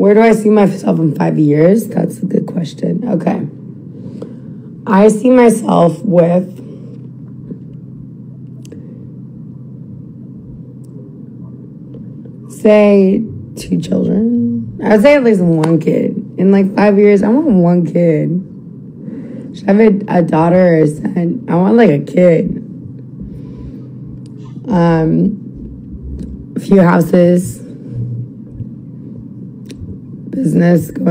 Where do I see myself in five years? That's a good question. Okay. I see myself with say two children. I would say at least one kid. In like five years, I want one kid. Should I have a, a daughter or a son? I want like a kid. Um, a few houses business OF,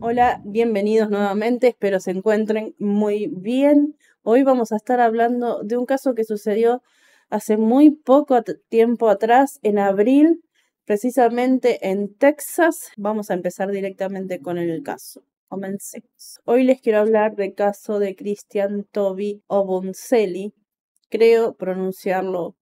Hola, bienvenidos nuevamente, espero se encuentren muy bien. Hoy vamos a estar hablando de un caso que sucedió hace muy poco tiempo atrás, en abril, precisamente en Texas. Vamos a empezar directamente con el caso. Comencemos. Hoy les quiero hablar del caso de Christian Toby Obonselli. Creo pronunciarlo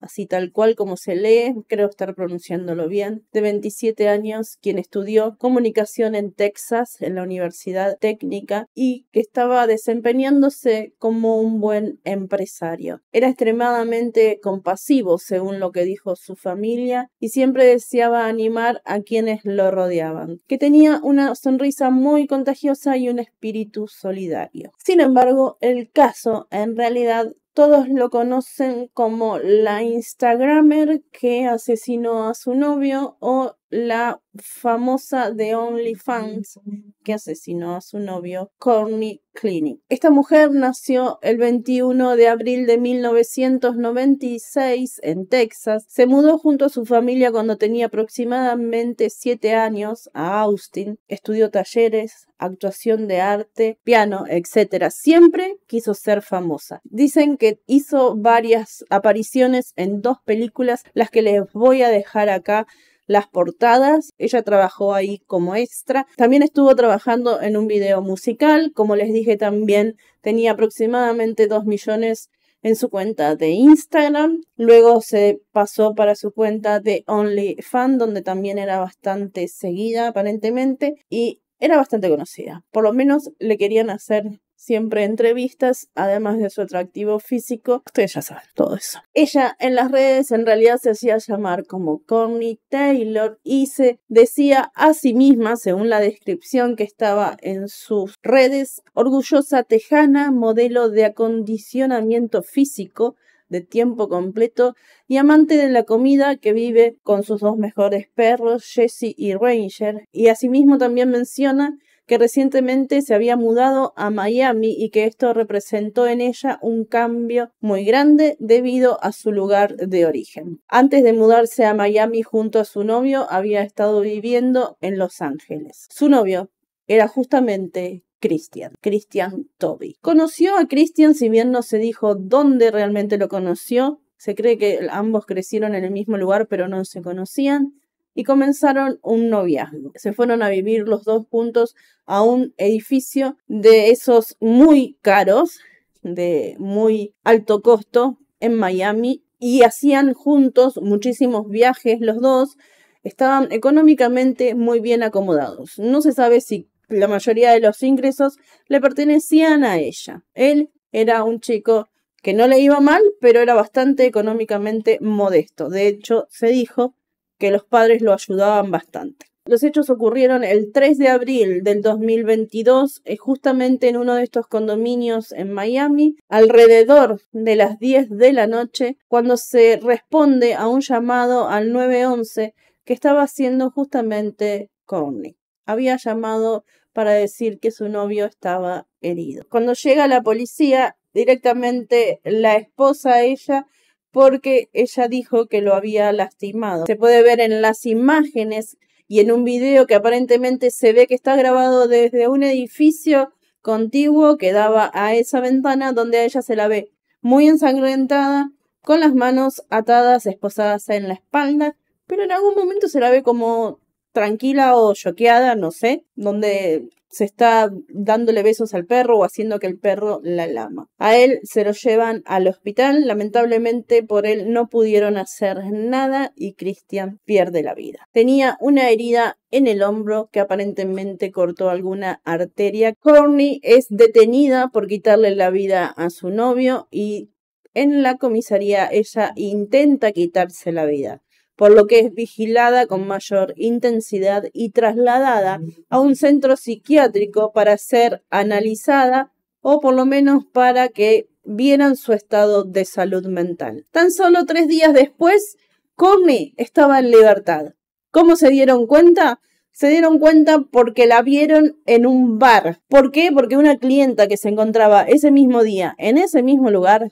así tal cual como se lee, creo estar pronunciándolo bien, de 27 años, quien estudió comunicación en Texas, en la Universidad Técnica, y que estaba desempeñándose como un buen empresario. Era extremadamente compasivo, según lo que dijo su familia, y siempre deseaba animar a quienes lo rodeaban, que tenía una sonrisa muy contagiosa y un espíritu solidario. Sin embargo, el caso en realidad todos lo conocen como la Instagramer que asesinó a su novio o la famosa de OnlyFans que asesinó a su novio Courtney Clinic. Esta mujer nació el 21 de abril de 1996 en Texas. Se mudó junto a su familia cuando tenía aproximadamente 7 años a Austin. Estudió talleres, actuación de arte, piano, etc. Siempre quiso ser famosa. Dicen que hizo varias apariciones en dos películas, las que les voy a dejar acá las portadas. Ella trabajó ahí como extra. También estuvo trabajando en un video musical. Como les dije también, tenía aproximadamente 2 millones en su cuenta de Instagram. Luego se pasó para su cuenta de OnlyFans, donde también era bastante seguida aparentemente y era bastante conocida. Por lo menos le querían hacer siempre entrevistas, además de su atractivo físico. Ustedes ya saben todo eso. Ella en las redes en realidad se hacía llamar como Connie Taylor y se decía a sí misma, según la descripción que estaba en sus redes, orgullosa tejana, modelo de acondicionamiento físico de tiempo completo y amante de la comida que vive con sus dos mejores perros, Jesse y Ranger. Y asimismo también menciona que recientemente se había mudado a Miami y que esto representó en ella un cambio muy grande debido a su lugar de origen. Antes de mudarse a Miami junto a su novio, había estado viviendo en Los Ángeles. Su novio era justamente Christian, Christian Toby. Conoció a Christian, si bien no se dijo dónde realmente lo conoció, se cree que ambos crecieron en el mismo lugar pero no se conocían y comenzaron un noviazgo. Se fueron a vivir los dos juntos a un edificio de esos muy caros, de muy alto costo en Miami y hacían juntos muchísimos viajes los dos. Estaban económicamente muy bien acomodados. No se sabe si la mayoría de los ingresos le pertenecían a ella. Él era un chico que no le iba mal, pero era bastante económicamente modesto. De hecho, se dijo que los padres lo ayudaban bastante. Los hechos ocurrieron el 3 de abril del 2022, eh, justamente en uno de estos condominios en Miami, alrededor de las 10 de la noche, cuando se responde a un llamado al 911 que estaba haciendo justamente Corney. Había llamado para decir que su novio estaba herido. Cuando llega la policía, directamente la esposa ella porque ella dijo que lo había lastimado. Se puede ver en las imágenes y en un video que aparentemente se ve que está grabado desde un edificio contiguo que daba a esa ventana donde a ella se la ve muy ensangrentada, con las manos atadas, esposadas en la espalda, pero en algún momento se la ve como tranquila o choqueada, no sé, donde se está dándole besos al perro o haciendo que el perro la lama. A él se lo llevan al hospital, lamentablemente por él no pudieron hacer nada y Christian pierde la vida. Tenía una herida en el hombro que aparentemente cortó alguna arteria. Corny es detenida por quitarle la vida a su novio y en la comisaría ella intenta quitarse la vida por lo que es vigilada con mayor intensidad y trasladada a un centro psiquiátrico para ser analizada o por lo menos para que vieran su estado de salud mental. Tan solo tres días después, Come estaba en libertad. ¿Cómo se dieron cuenta? se dieron cuenta porque la vieron en un bar. ¿Por qué? Porque una clienta que se encontraba ese mismo día en ese mismo lugar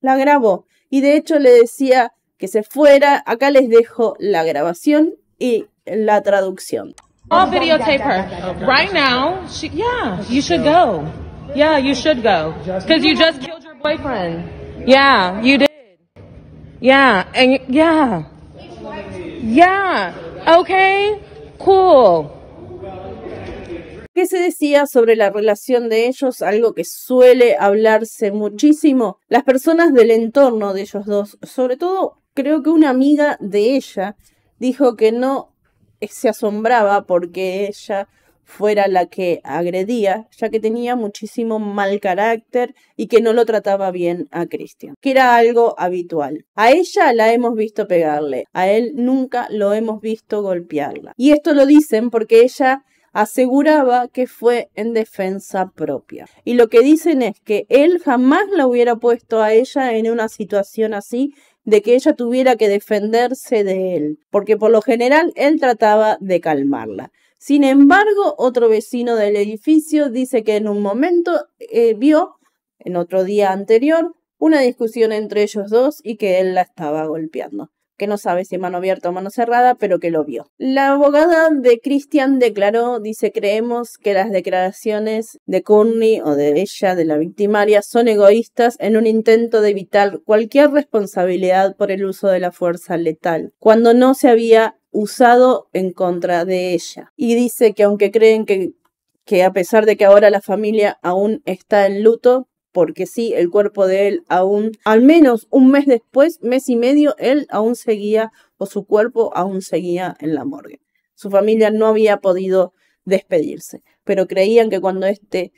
la grabó y de hecho le decía que se fuera. Acá les dejo la grabación y la traducción. I'll videotape her right now. She, yeah, you should go. Yeah, you should go because you just killed your boyfriend. Yeah, you did. Yeah, and yeah, yeah. Okay, cool. ¿Qué se decía sobre la relación de ellos? Algo que suele hablarse muchísimo. Las personas del entorno de ellos dos, sobre todo creo que una amiga de ella dijo que no se asombraba porque ella fuera la que agredía, ya que tenía muchísimo mal carácter y que no lo trataba bien a Christian, que era algo habitual. A ella la hemos visto pegarle, a él nunca lo hemos visto golpearla. Y esto lo dicen porque ella aseguraba que fue en defensa propia. Y lo que dicen es que él jamás la hubiera puesto a ella en una situación así de que ella tuviera que defenderse de él, porque por lo general él trataba de calmarla. Sin embargo, otro vecino del edificio dice que en un momento eh, vio, en otro día anterior, una discusión entre ellos dos y que él la estaba golpeando que no sabe si mano abierta o mano cerrada, pero que lo vio. La abogada de Christian declaró, dice, creemos que las declaraciones de Courtney o de ella, de la victimaria, son egoístas en un intento de evitar cualquier responsabilidad por el uso de la fuerza letal, cuando no se había usado en contra de ella. Y dice que aunque creen que que a pesar de que ahora la familia aún está en luto, porque sí, el cuerpo de él aún, al menos un mes después, mes y medio, él aún seguía, o su cuerpo aún seguía en la morgue. Su familia no había podido despedirse, pero creían que cuando este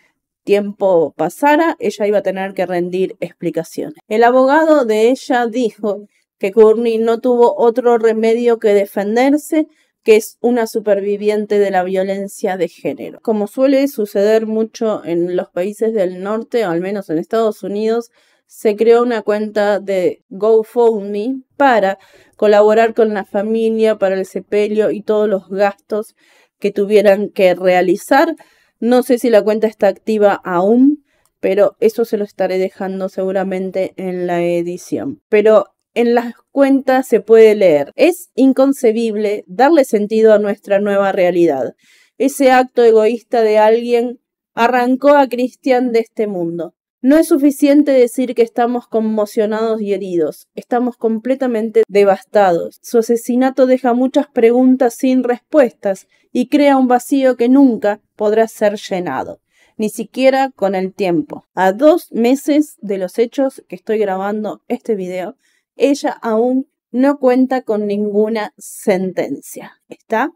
tiempo pasara, ella iba a tener que rendir explicaciones. El abogado de ella dijo que Courtney no tuvo otro remedio que defenderse que es una superviviente de la violencia de género. Como suele suceder mucho en los países del norte, o al menos en Estados Unidos, se creó una cuenta de GoFundMe para colaborar con la familia para el sepelio y todos los gastos que tuvieran que realizar. No sé si la cuenta está activa aún, pero eso se lo estaré dejando seguramente en la edición. Pero en las cuentas se puede leer. Es inconcebible darle sentido a nuestra nueva realidad. Ese acto egoísta de alguien arrancó a Cristian de este mundo. No es suficiente decir que estamos conmocionados y heridos, estamos completamente devastados. Su asesinato deja muchas preguntas sin respuestas y crea un vacío que nunca podrá ser llenado, ni siquiera con el tiempo. A dos meses de los hechos que estoy grabando este video, ella aún no cuenta con ninguna sentencia. Está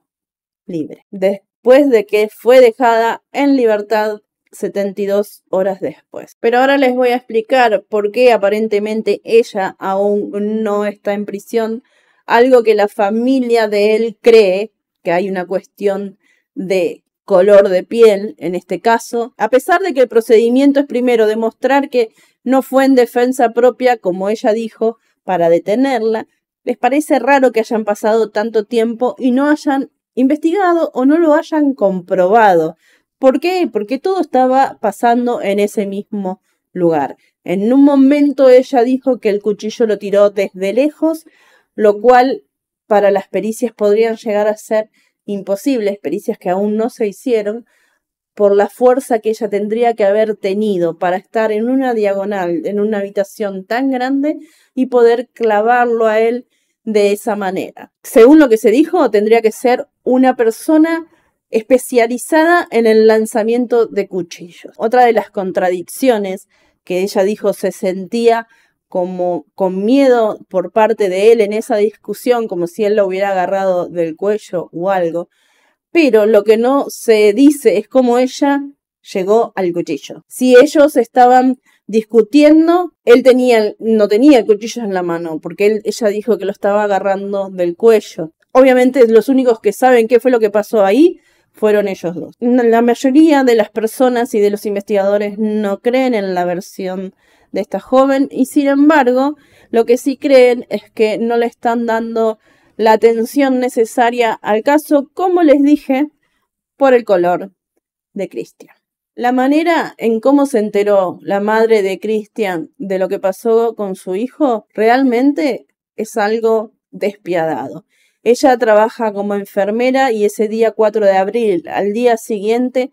libre. Después de que fue dejada en libertad 72 horas después. Pero ahora les voy a explicar por qué aparentemente ella aún no está en prisión. Algo que la familia de él cree que hay una cuestión de color de piel en este caso, a pesar de que el procedimiento es primero demostrar que no fue en defensa propia, como ella dijo, para detenerla, les parece raro que hayan pasado tanto tiempo y no hayan investigado o no lo hayan comprobado. ¿Por qué? Porque todo estaba pasando en ese mismo lugar. En un momento ella dijo que el cuchillo lo tiró desde lejos, lo cual para las pericias podrían llegar a ser imposibles, pericias que aún no se hicieron, por la fuerza que ella tendría que haber tenido para estar en una diagonal, en una habitación tan grande y poder clavarlo a él de esa manera. Según lo que se dijo, tendría que ser una persona especializada en el lanzamiento de cuchillos. Otra de las contradicciones que ella dijo se sentía como con miedo por parte de él en esa discusión, como si él lo hubiera agarrado del cuello o algo, pero lo que no se dice es cómo ella llegó al cuchillo. Si ellos estaban discutiendo, él tenía, no tenía el cuchillo en la mano, porque ella dijo que lo estaba agarrando del cuello. Obviamente los únicos que saben qué fue lo que pasó ahí fueron ellos dos. La mayoría de las personas y de los investigadores no creen en la versión de esta joven y sin embargo lo que sí creen es que no le están dando la atención necesaria al caso, como les dije, por el color de Cristian. La manera en cómo se enteró la madre de Cristian de lo que pasó con su hijo realmente es algo despiadado. Ella trabaja como enfermera y ese día 4 de abril, al día siguiente,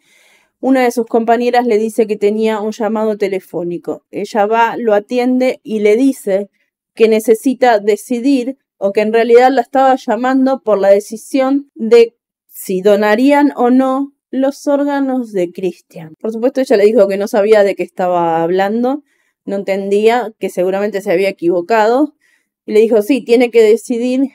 una de sus compañeras le dice que tenía un llamado telefónico. Ella va, lo atiende y le dice que necesita decidir o que en realidad la estaba llamando por la decisión de si donarían o no los órganos de Christian. Por supuesto, ella le dijo que no sabía de qué estaba hablando, no entendía, que seguramente se había equivocado, y le dijo, sí, tiene que decidir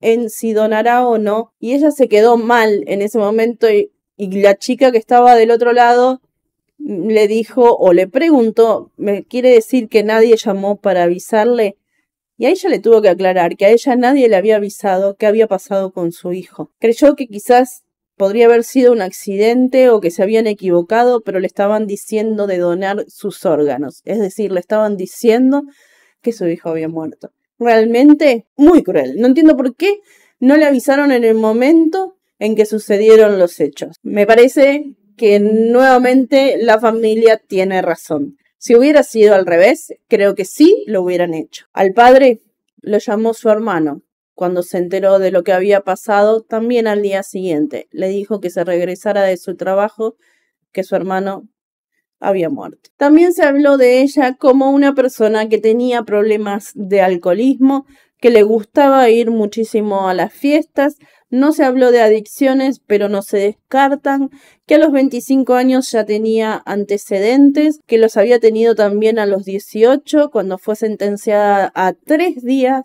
en si donará o no, y ella se quedó mal en ese momento y, y la chica que estaba del otro lado le dijo o le preguntó, ¿me quiere decir que nadie llamó para avisarle? Y a ella le tuvo que aclarar que a ella nadie le había avisado qué había pasado con su hijo. Creyó que quizás podría haber sido un accidente o que se habían equivocado, pero le estaban diciendo de donar sus órganos. Es decir, le estaban diciendo que su hijo había muerto. Realmente muy cruel. No entiendo por qué no le avisaron en el momento en que sucedieron los hechos. Me parece que nuevamente la familia tiene razón. Si hubiera sido al revés, creo que sí lo hubieran hecho. Al padre lo llamó su hermano. Cuando se enteró de lo que había pasado, también al día siguiente le dijo que se regresara de su trabajo, que su hermano había muerto. También se habló de ella como una persona que tenía problemas de alcoholismo, que le gustaba ir muchísimo a las fiestas, no se habló de adicciones, pero no se descartan, que a los 25 años ya tenía antecedentes, que los había tenido también a los 18, cuando fue sentenciada a tres días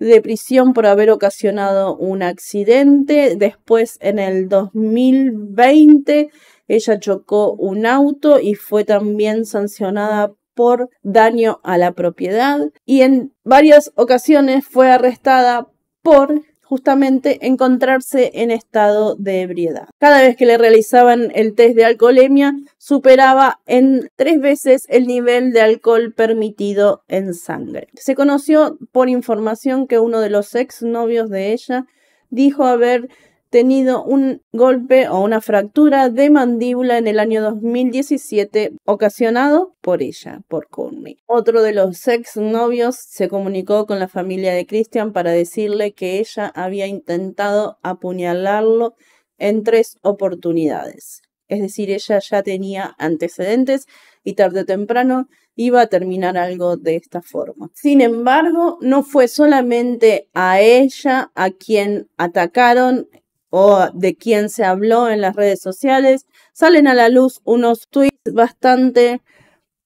de prisión por haber ocasionado un accidente. Después, en el 2020, ella chocó un auto y fue también sancionada por daño a la propiedad y en varias ocasiones fue arrestada por justamente encontrarse en estado de ebriedad. Cada vez que le realizaban el test de alcoholemia, superaba en tres veces el nivel de alcohol permitido en sangre. Se conoció por información que uno de los exnovios de ella dijo haber tenido un golpe o una fractura de mandíbula en el año 2017 ocasionado por ella, por Courtney. Otro de los exnovios se comunicó con la familia de Christian para decirle que ella había intentado apuñalarlo en tres oportunidades. Es decir, ella ya tenía antecedentes y tarde o temprano iba a terminar algo de esta forma. Sin embargo, no fue solamente a ella a quien atacaron o de quién se habló en las redes sociales, salen a la luz unos tweets bastante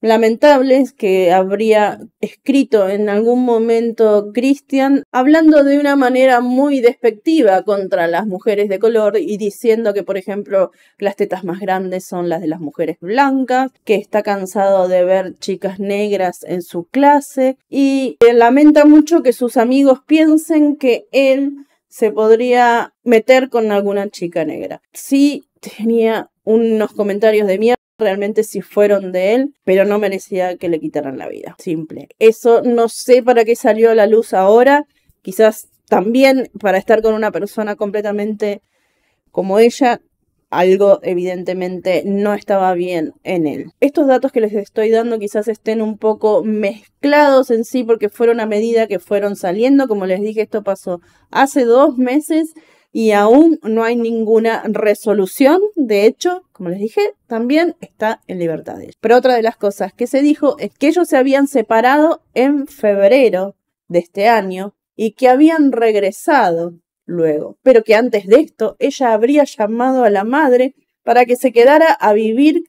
lamentables que habría escrito en algún momento Christian, hablando de una manera muy despectiva contra las mujeres de color y diciendo que, por ejemplo, las tetas más grandes son las de las mujeres blancas, que está cansado de ver chicas negras en su clase y lamenta mucho que sus amigos piensen que él se podría meter con alguna chica negra. Sí tenía unos comentarios de mierda realmente si sí fueron de él, pero no merecía que le quitaran la vida. Simple. Eso no sé para qué salió a la luz ahora. Quizás también para estar con una persona completamente como ella, algo evidentemente no estaba bien en él. Estos datos que les estoy dando quizás estén un poco mezclados en sí porque fueron a medida que fueron saliendo. Como les dije, esto pasó hace dos meses y aún no hay ninguna resolución. De hecho, como les dije, también está en libertades. Pero otra de las cosas que se dijo es que ellos se habían separado en febrero de este año y que habían regresado luego, pero que antes de esto ella habría llamado a la madre para que se quedara a vivir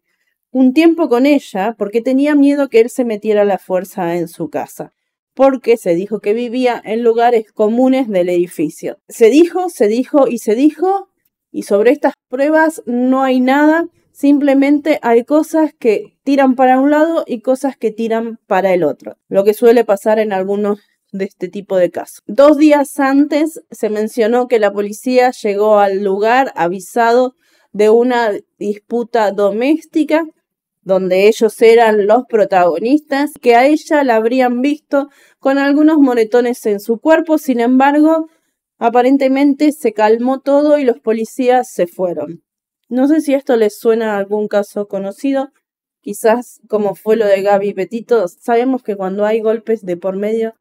un tiempo con ella porque tenía miedo que él se metiera la fuerza en su casa, porque se dijo que vivía en lugares comunes del edificio. Se dijo, se dijo y se dijo, y sobre estas pruebas no hay nada, simplemente hay cosas que tiran para un lado y cosas que tiran para el otro, lo que suele pasar en algunos de este tipo de casos. Dos días antes se mencionó que la policía llegó al lugar avisado de una disputa doméstica donde ellos eran los protagonistas, que a ella la habrían visto con algunos moretones en su cuerpo, sin embargo, aparentemente se calmó todo y los policías se fueron. No sé si esto les suena a algún caso conocido, quizás como fue lo de Gaby Petito, sabemos que cuando hay golpes de por medio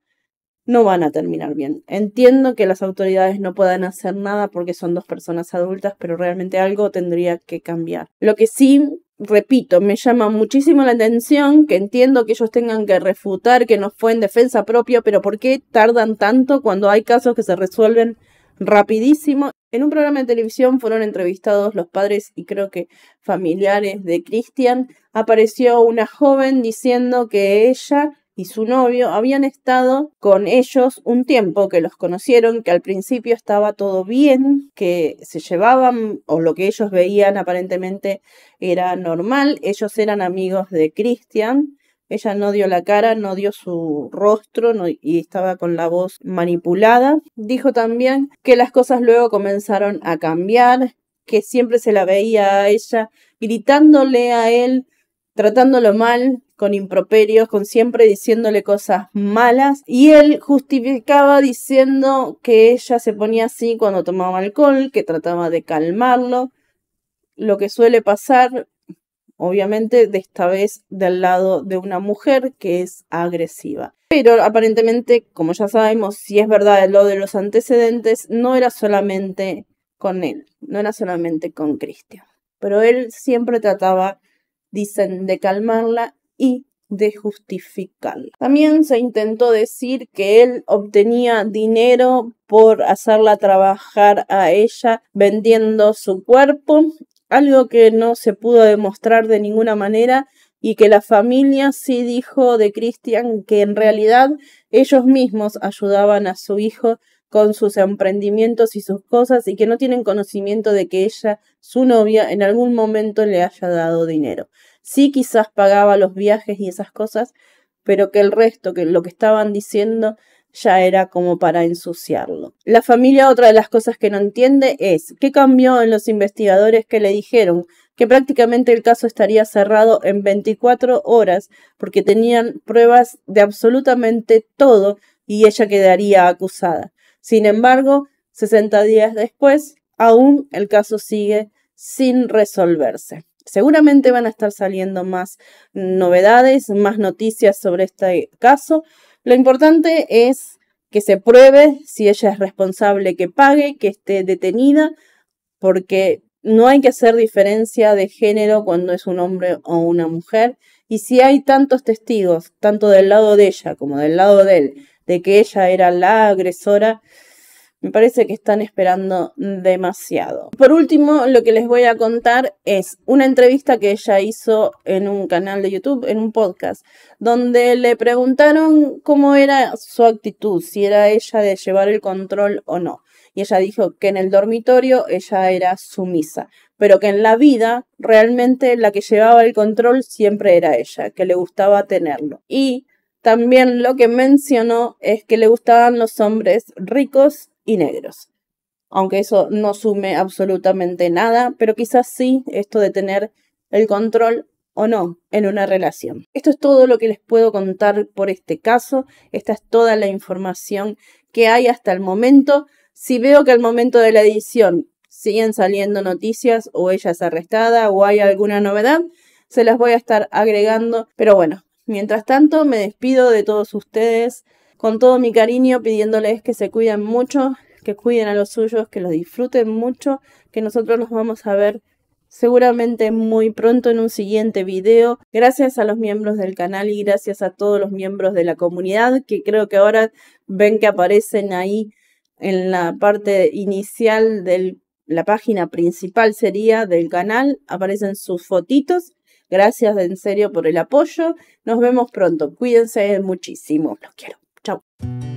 no van a terminar bien. Entiendo que las autoridades no puedan hacer nada porque son dos personas adultas, pero realmente algo tendría que cambiar. Lo que sí repito, me llama muchísimo la atención que entiendo que ellos tengan que refutar que no fue en defensa propia, pero ¿por qué tardan tanto cuando hay casos que se resuelven rapidísimo? En un programa de televisión fueron entrevistados los padres y creo que familiares de Christian. Apareció una joven diciendo que ella y su novio habían estado con ellos un tiempo, que los conocieron, que al principio estaba todo bien, que se llevaban o lo que ellos veían aparentemente era normal. Ellos eran amigos de Christian. Ella no dio la cara, no dio su rostro y estaba con la voz manipulada. Dijo también que las cosas luego comenzaron a cambiar, que siempre se la veía a ella gritándole a él, tratándolo mal, con improperios, con siempre diciéndole cosas malas. Y él justificaba diciendo que ella se ponía así cuando tomaba alcohol, que trataba de calmarlo. Lo que suele pasar, obviamente, de esta vez del lado de una mujer que es agresiva. Pero aparentemente, como ya sabemos, si es verdad lo de los antecedentes, no era solamente con él, no era solamente con Cristian. Pero él siempre trataba, dicen, de calmarla y de justificarla. También se intentó decir que él obtenía dinero por hacerla trabajar a ella vendiendo su cuerpo, algo que no se pudo demostrar de ninguna manera y que la familia sí dijo de Christian que en realidad ellos mismos ayudaban a su hijo con sus emprendimientos y sus cosas y que no tienen conocimiento de que ella, su novia, en algún momento le haya dado dinero. Sí quizás pagaba los viajes y esas cosas, pero que el resto, que lo que estaban diciendo ya era como para ensuciarlo. La familia, otra de las cosas que no entiende es qué cambió en los investigadores que le dijeron que prácticamente el caso estaría cerrado en 24 horas porque tenían pruebas de absolutamente todo y ella quedaría acusada. Sin embargo, 60 días después, aún el caso sigue sin resolverse. Seguramente van a estar saliendo más novedades, más noticias sobre este caso. Lo importante es que se pruebe si ella es responsable, que pague, que esté detenida, porque no hay que hacer diferencia de género cuando es un hombre o una mujer. Y si hay tantos testigos, tanto del lado de ella como del lado de él, de que ella era la agresora, me parece que están esperando demasiado. Por último, lo que les voy a contar es una entrevista que ella hizo en un canal de YouTube, en un podcast, donde le preguntaron cómo era su actitud, si era ella de llevar el control o no. Y ella dijo que en el dormitorio ella era sumisa, pero que en la vida realmente la que llevaba el control siempre era ella, que le gustaba tenerlo. Y también lo que mencionó es que le gustaban los hombres ricos y negros. Aunque eso no sume absolutamente nada, pero quizás sí esto de tener el control o no en una relación. Esto es todo lo que les puedo contar por este caso. Esta es toda la información que hay hasta el momento. Si veo que al momento de la edición siguen saliendo noticias o ella es arrestada o hay alguna novedad, se las voy a estar agregando. Pero bueno, mientras tanto me despido de todos ustedes con todo mi cariño pidiéndoles que se cuiden mucho, que cuiden a los suyos, que los disfruten mucho, que nosotros los vamos a ver seguramente muy pronto en un siguiente video. Gracias a los miembros del canal y gracias a todos los miembros de la comunidad que creo que ahora ven que aparecen ahí en la parte inicial de la página principal sería del canal, aparecen sus fotitos. Gracias en serio por el apoyo. Nos vemos pronto. Cuídense muchísimo. Los quiero. Thank you.